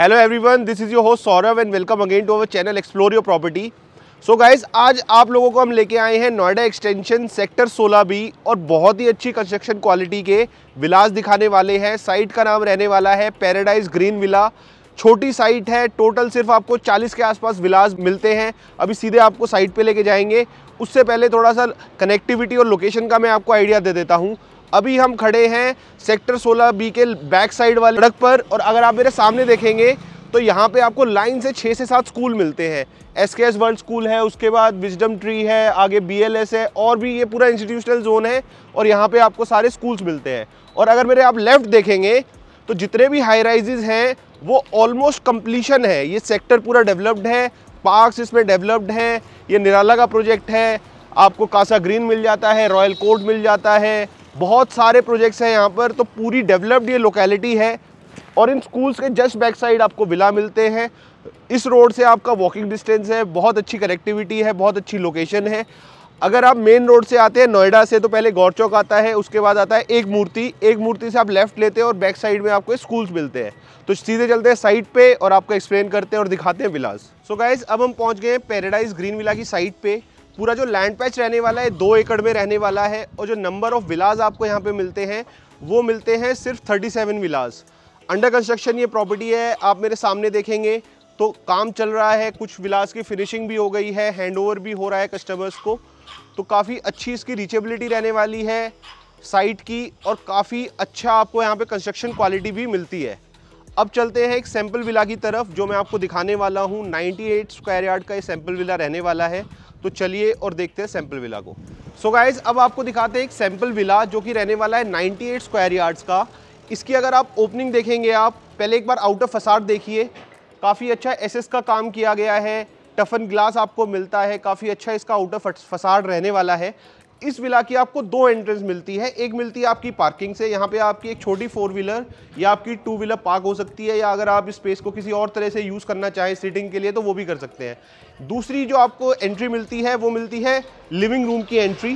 hello everyone this is your host Saurabh and welcome again to our channel explore your property so guys आज आप लोगों को हम लेके आए हैं नोएडा एक्सटेंशन सेक्टर 16 बी और बहुत ही अच्छी कंस्ट्रक्शन क्वालिटी के विलास दिखाने वाले हैं साइट का नाम रहने वाला है पैराडाइज ग्रीन विला छोटी साइट है टोटल सिर्फ आपको 40 के आसपास विलास मिलते हैं अभी सीधे आपको साइट पे लेके जाएंगे उससे पहले थोड़ा सा कनेक्टिविटी और लोकेशन का मैं आपको आइडिया दे देता हूँ अभी हम खड़े हैं सेक्टर 16 बी के बैक साइड वाले सड़क पर और अगर आप मेरे सामने देखेंगे तो यहाँ पे आपको लाइन से छः से सात स्कूल मिलते हैं एस के एस वर्ल्ड स्कूल है उसके बाद विजडम ट्री है आगे बी एल एस है और भी ये पूरा इंस्टीट्यूशनल जोन है और यहाँ पे आपको सारे स्कूल्स मिलते हैं और अगर मेरे आप लेफ़्ट देखेंगे तो जितने भी हाई राइजेज हैं वो ऑलमोस्ट कम्प्लीशन है ये सेक्टर पूरा डेवलप्ड है पार्क्स इसमें डेवलप्ड हैं ये निराला का प्रोजेक्ट है आपको कासा ग्रीन मिल जाता है रॉयल कोर्ट मिल जाता है बहुत सारे प्रोजेक्ट्स हैं यहाँ पर तो पूरी डेवलप्ड ये लोकेलिटी है और इन स्कूल्स के जस्ट बैक साइड आपको विला मिलते हैं इस रोड से आपका वॉकिंग डिस्टेंस है बहुत अच्छी कनेक्टिविटी है बहुत अच्छी लोकेशन है अगर आप मेन रोड से आते हैं नोएडा से तो पहले गौर चौक आता है उसके बाद आता है एक मूर्ति एक मूर्ति से आप लेफ्ट लेते हैं और बैक साइड में आपको स्कूल्स मिलते हैं तो सीधे चलते हैं साइड पे और आपको एक्सप्लेन करते हैं और दिखाते हैं विलास सो so गाइज अब हम पहुंच गए हैं पैराडाइज ग्रीन विला की साइड पे पूरा जो लैंड पैच रहने वाला है दो एकड़ में रहने वाला है और जो नंबर ऑफ विलाज आपको यहाँ पे मिलते हैं वो मिलते हैं सिर्फ 37 विलाज अंडर कंस्ट्रक्शन ये प्रॉपर्टी है आप मेरे सामने देखेंगे तो काम चल रहा है कुछ विलाज की फिनिशिंग भी हो गई है हैंड भी हो रहा है कस्टमर्स को तो काफ़ी अच्छी इसकी रीचेबिलिटी रहने वाली है साइट की और काफ़ी अच्छा आपको यहाँ पर कंस्ट्रक्शन क्वालिटी भी मिलती है अब चलते हैं एक सैम्पल विला की तरफ जो मैं आपको दिखाने वाला हूँ 98 स्क्वायर यार्ड का ये सैम्पल विला रहने वाला है तो चलिए और देखते हैं सैम्पल विला को सो so गाइज अब आपको दिखाते हैं एक सैम्पल विला जो कि रहने वाला है 98 स्क्वायर यार्ड्स का इसकी अगर आप ओपनिंग देखेंगे आप पहले एक बार आउट ऑफ फसाड देखिए काफ़ी अच्छा एसएस का काम किया गया है टफन ग्लास आपको मिलता है काफ़ी अच्छा इसका आउट ऑफ फसाड रहने वाला है इस विला की आपको दो एंट्रेंस मिलती है एक मिलती है आपकी पार्किंग से यहाँ पे आपकी एक छोटी फोर व्हीलर या आपकी टू व्हीलर पार्क हो सकती है या अगर आप स्पेस को किसी और तरह से यूज़ करना चाहें सीटिंग के लिए तो वो भी कर सकते हैं दूसरी जो आपको एंट्री मिलती है वो मिलती है लिविंग रूम की एंट्री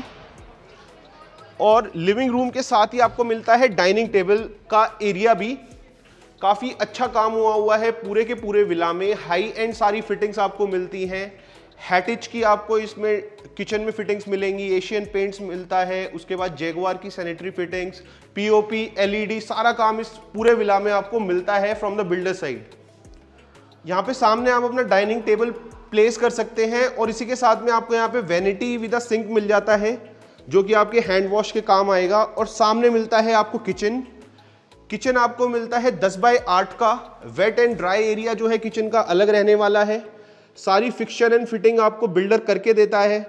और लिविंग रूम के साथ ही आपको मिलता है डाइनिंग टेबल का एरिया भी काफ़ी अच्छा काम हुआ हुआ है पूरे के पूरे विला में हाई एंड सारी फिटिंग्स आपको मिलती हैं हैटिच की आपको इसमें किचन में फिटिंग्स मिलेंगी एशियन पेंट्स मिलता है उसके बाद जेगवार की सैनिटरी फिटिंग्स पीओपी एलईडी सारा काम इस पूरे विला में आपको मिलता है फ्रॉम द बिल्डर साइड यहाँ पे सामने आप अपना डाइनिंग टेबल प्लेस कर सकते हैं और इसी के साथ में आपको यहाँ पे वेनिटी विद सिंक मिल जाता है जो कि आपके हैंड वॉश के काम आएगा और सामने मिलता है आपको किचन किचन आपको मिलता है दस बाय आठ का वेट एंड ड्राई एरिया जो है किचन का अलग रहने वाला है सारी फिक्शन एंड फिटिंग आपको बिल्डर करके देता है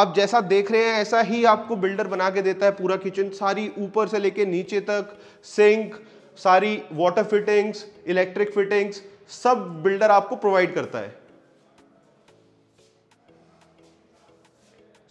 आप जैसा देख रहे हैं ऐसा ही आपको बिल्डर बना के देता है पूरा किचन सारी ऊपर से लेके नीचे तक सिंक सारी वाटर फिटिंग्स इलेक्ट्रिक फिटिंग्स सब बिल्डर आपको प्रोवाइड करता है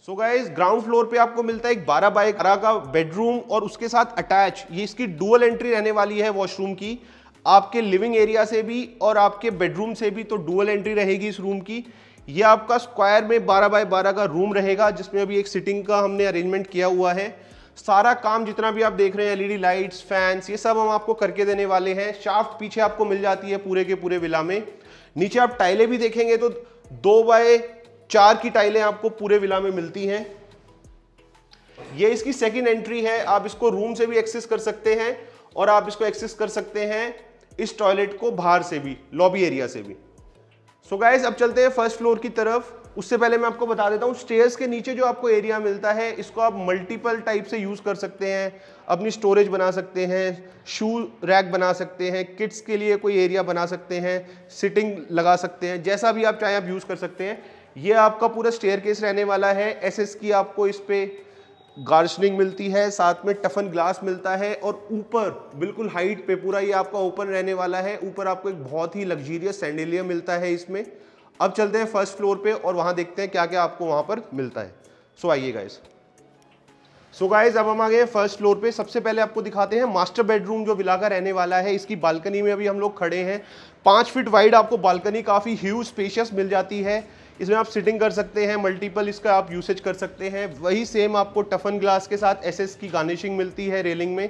सो गाइज ग्राउंड फ्लोर पे आपको मिलता है एक 12 बाय 12 का बेडरूम और उसके साथ अटैच ये इसकी डुअल एंट्री रहने वाली है वॉशरूम की आपके लिविंग एरिया से भी और आपके बेडरूम से भी तो डुअल एंट्री रहेगी इस रूम की यह आपका स्क्वायर में 12 बाय 12 का रूम रहेगा जिसमें अभी एक सिटिंग का हमने अरेंजमेंट किया हुआ है सारा काम जितना भी आप देख रहे हैं एलईडी लाइट्स फैंस ये सब हम आपको करके देने वाले हैं शाफ्ट पीछे आपको मिल जाती है पूरे के पूरे विला में नीचे आप टाइलें भी देखेंगे तो दो बाय चार की टाइलें आपको पूरे विला में मिलती हैं ये इसकी सेकेंड एंट्री है आप इसको रूम से भी एक्सेस कर सकते हैं और आप इसको एक्सेस कर सकते हैं इस टॉयलेट को बाहर से भी लॉबी एरिया से भी सो so गाइज अब चलते हैं फर्स्ट फ्लोर की तरफ उससे पहले मैं आपको बता देता हूँ स्टेयर्स के नीचे जो आपको एरिया मिलता है इसको आप मल्टीपल टाइप से यूज़ कर सकते हैं अपनी स्टोरेज बना सकते हैं शू रैक बना सकते हैं किट्स के लिए कोई एरिया बना सकते हैं सिटिंग लगा सकते हैं जैसा भी आप चाहें आप यूज़ कर सकते हैं ये आपका पूरा स्टेयर केस रहने वाला है एस की आपको इस पर गार्शनिंग मिलती है साथ में टफन ग्लास मिलता है और ऊपर बिल्कुल हाइट पे पूरा ये आपका ओपन रहने वाला है ऊपर आपको एक बहुत ही लग्जीरियस सैंडेलिया मिलता है इसमें अब चलते हैं फर्स्ट फ्लोर पे और वहां देखते हैं क्या क्या आपको वहां पर मिलता है सो आइए गाइज सो गाइज अब हम आ गए फर्स्ट फ्लोर पे सबसे पहले आपको दिखाते हैं मास्टर बेडरूम जो बिला का रहने वाला है इसकी बालकनी में अभी हम लोग खड़े हैं पांच फीट वाइड आपको बालकनी काफ़ी ह्यूज स्पेशियस मिल जाती है इसमें आप सिटिंग कर सकते हैं मल्टीपल इसका आप यूसेज कर सकते हैं वही सेम आपको टफन ग्लास के साथ एसएस की गार्निशिंग मिलती है रेलिंग में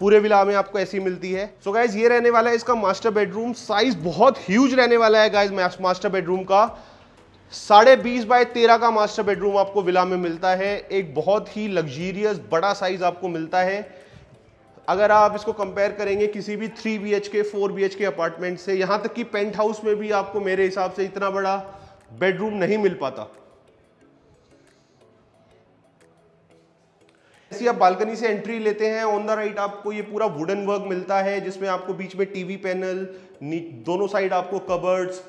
पूरे विला में आपको ऐसी मिलती है सो so गाइज ये रहने वाला है इसका मास्टर बेडरूम साइज बहुत ह्यूज रहने वाला है गाइज मास्टर बेडरूम का साढ़े बीस बाय तेरह का मास्टर बेडरूम आपको विला में मिलता है एक बहुत ही लग्जीरियस बड़ा साइज आपको मिलता है अगर आप इसको कंपेयर करेंगे किसी भी थ्री बी एच के फोर बी एच के अपार्टमेंट से यहाँ तक कि पेंट हाउस में भी आपको मेरे हिसाब से इतना बड़ा बेडरूम नहीं मिल पाता ऐसी आप बालकनी से एंट्री लेते हैं ऑन द राइट आपको ये पूरा वुडन वर्क मिलता है जिसमें आपको बीच में टीवी पैनल दोनों साइड आपको कबर्ड्स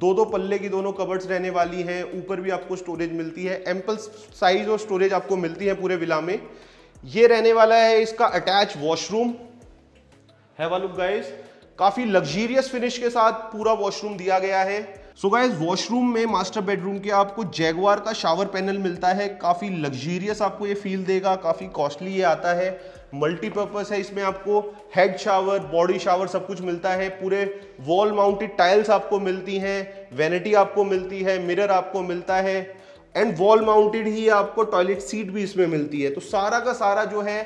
दो दो पल्ले की दोनों कबर्ड्स रहने वाली हैं ऊपर भी आपको स्टोरेज मिलती है एम्पल साइज और स्टोरेज आपको मिलती है पूरे विला में ये रहने वाला है इसका अटैच वॉशरूम है वालू गाइस काफी लग्जीरियस फिनिश के साथ पूरा वॉशरूम दिया गया है सो गाइज वॉशरूम में मास्टर बेडरूम के आपको जैगवार का शावर पैनल मिलता है काफ़ी लग्जीरियस आपको ये फील देगा काफ़ी कॉस्टली ये आता है मल्टीपर्पज है इसमें आपको हेड शावर बॉडी शावर सब कुछ मिलता है पूरे वॉल माउंटेड टाइल्स आपको मिलती हैं वेनिटी आपको मिलती है मिरर आपको मिलता है एंड वॉल माउंटेड ही आपको टॉयलेट सीट भी इसमें मिलती है तो सारा का सारा जो है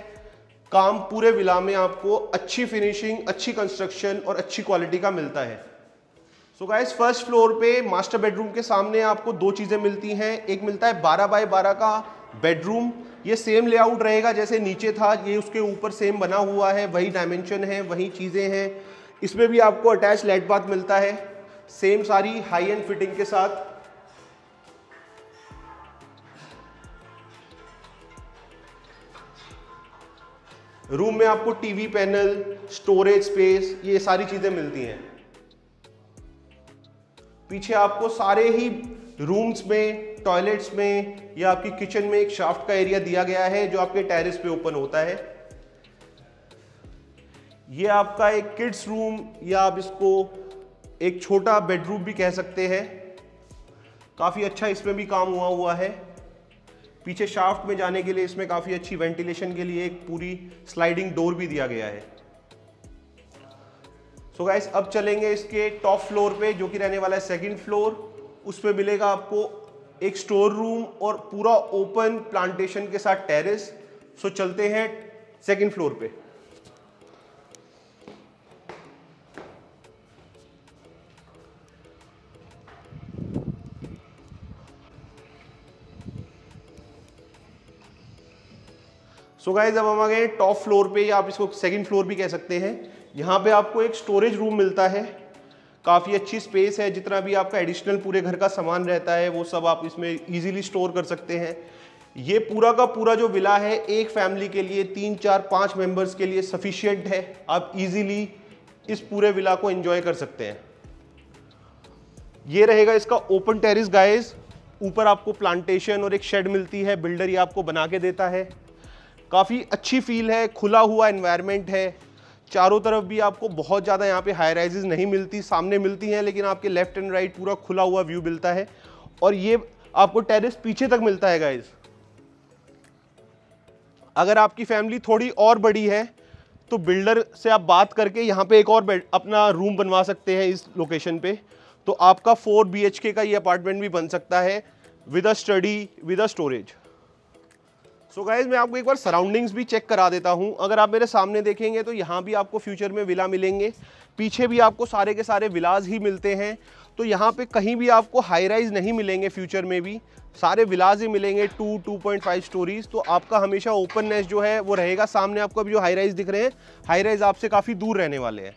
काम पूरे विला में आपको अच्छी फिनिशिंग अच्छी कंस्ट्रक्शन और अच्छी क्वालिटी का मिलता है सो गाइस फर्स्ट फ्लोर पे मास्टर बेडरूम के सामने आपको दो चीज़ें मिलती हैं एक मिलता है 12 बाय 12 का बेडरूम ये सेम लेआउट रहेगा जैसे नीचे था ये उसके ऊपर सेम बना हुआ है वही डायमेंशन है वही चीज़ें हैं इसमें भी आपको अटैच लेट बाथ मिलता है सेम सारी हाई एंड फिटिंग के साथ रूम में आपको टीवी पैनल स्टोरेज स्पेस ये सारी चीज़ें मिलती हैं पीछे आपको सारे ही रूम्स में टॉयलेट्स में या आपकी किचन में एक शाफ्ट का एरिया दिया गया है जो आपके टेरेस पे ओपन होता है ये आपका एक किड्स रूम या आप इसको एक छोटा बेडरूम भी कह सकते हैं काफ़ी अच्छा इसमें भी काम हुआ हुआ है पीछे शाफ्ट में जाने के लिए इसमें काफ़ी अच्छी वेंटिलेशन के लिए एक पूरी स्लाइडिंग डोर भी दिया गया है सो so गाइस अब चलेंगे इसके टॉप फ्लोर पे जो कि रहने वाला है सेकंड फ्लोर उस पर मिलेगा आपको एक स्टोर रूम और पूरा ओपन प्लांटेशन के साथ टेरेस सो so चलते हैं सेकंड फ्लोर पे सो गाइज अब हम आ गए टॉप फ्लोर पे या आप इसको सेकंड फ्लोर भी कह सकते हैं यहाँ पे आपको एक स्टोरेज रूम मिलता है काफ़ी अच्छी स्पेस है जितना भी आपका एडिशनल पूरे घर का सामान रहता है वो सब आप इसमें ईजिली स्टोर कर सकते हैं ये पूरा का पूरा जो विला है एक फैमिली के लिए तीन चार पाँच मेम्बर्स के लिए सफिशियंट है आप ईजिली इस पूरे विला को एंजॉय कर सकते हैं ये रहेगा इसका ओपन टेरिस गाइज ऊपर आपको प्लांटेशन और एक शेड मिलती है बिल्डर ये आपको बना के देता है काफ़ी अच्छी फील है खुला हुआ इन्वायरमेंट है चारों तरफ भी आपको बहुत ज़्यादा यहाँ पे हाई राइजेज नहीं मिलती सामने मिलती हैं लेकिन आपके लेफ्ट एंड राइट पूरा खुला हुआ व्यू मिलता है और ये आपको टेरेस पीछे तक मिलता है गाइज अगर आपकी फैमिली थोड़ी और बड़ी है तो बिल्डर से आप बात करके यहाँ पे एक और बेड अपना रूम बनवा सकते हैं इस लोकेशन पे तो आपका 4 बीएचके का ये अपार्टमेंट भी बन सकता है with a study with a storage so so guys मैं आपको एक बार सराउंडिंग्स भी चेक करा देता हूँ अगर आप मेरे सामने देखेंगे तो यहाँ भी आपको फ्यूचर में विला मिलेंगे पीछे भी आपको सारे के सारे विलाज ही मिलते हैं तो यहाँ पे कहीं भी आपको हाई राइज नहीं मिलेंगे फ्यूचर में भी सारे विलाज ही मिलेंगे two two point five storeys तो आपका हमेशा ओपननेस जो है वो रहेगा सामने आपको अभी जो हाई राइज दिख रहे हैं हाई राइज आपसे काफ़ी दूर रहने वाले हैं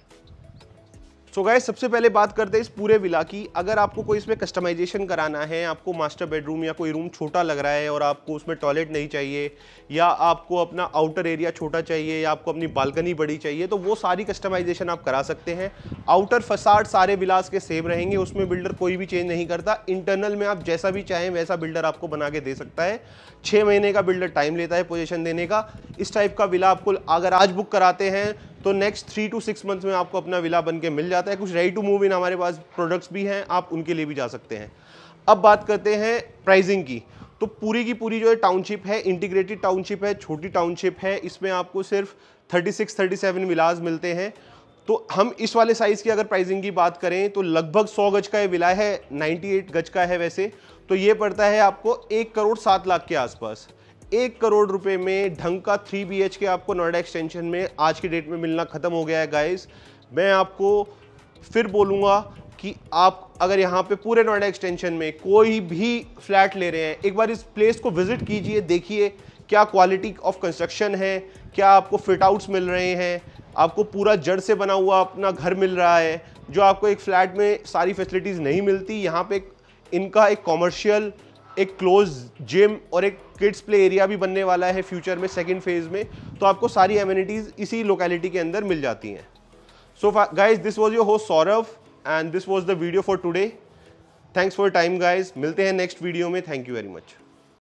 सो गाय सबसे पहले बात करते हैं इस पूरे विला की अगर आपको कोई इसमें कस्टमाइजेशन कराना है आपको मास्टर बेडरूम या कोई रूम छोटा लग रहा है और आपको उसमें टॉयलेट नहीं चाहिए या आपको अपना आउटर एरिया छोटा चाहिए या आपको अपनी बालकनी बड़ी चाहिए तो वो सारी कस्टमाइजेशन आप करा सकते हैं आउटर फसाड सारे विलास के सेम रहेंगे उसमें बिल्डर कोई भी चेंज नहीं करता इंटरनल में आप जैसा भी चाहें वैसा बिल्डर आपको बना के दे सकता है छः महीने का बिल्डर टाइम लेता है पोजिशन देने का इस टाइप का विला आपको अगर आज बुक कराते हैं तो next three to six months में आपको अपना विला बन के मिल जाता है कुछ रेडी टू मूव इन हमारे पास प्रोडक्ट्स भी हैं आप उनके लिए भी जा सकते हैं अब बात करते हैं प्राइजिंग की तो पूरी की पूरी जो है टाउनशिप है इंटीग्रेटेड टाउनशिप है छोटी टाउनशिप है इसमें आपको सिर्फ 36 37 विलाज मिलते हैं तो हम इस वाले साइज़ की अगर प्राइजिंग की बात करें तो लगभग 100 गज का ये विला है 98 गज का है वैसे तो ये पड़ता है आपको एक करोड़ सात लाख के आसपास एक करोड़ रुपए में ढंग का थ्री बी के आपको नोएडा एक्सटेंशन में आज की डेट में मिलना ख़त्म हो गया है गाइस मैं आपको फिर बोलूँगा कि आप अगर यहाँ पे पूरे नोएडा एक्सटेंशन में कोई भी फ्लैट ले रहे हैं एक बार इस प्लेस को विज़िट कीजिए देखिए क्या क्वालिटी ऑफ कंस्ट्रक्शन है क्या आपको फिट आउट्स मिल रहे हैं आपको पूरा जड़ से बना हुआ अपना घर मिल रहा है जो आपको एक फ़्लैट में सारी फैसिलिटीज़ नहीं मिलती यहाँ पे इनका एक कॉमर्शियल एक क्लोज जिम और एक किड्स प्ले एरिया भी बनने वाला है फ्यूचर में सेकेंड फेज़ में तो आपको सारी एम्यूनिटीज़ इसी लोकेलिटी के अंदर मिल जाती हैं so guys this was your host Saurav and this was the video for today thanks for time guys मिलते हैं नेक्स्ट वीडियो में थैंक यू वेरी मच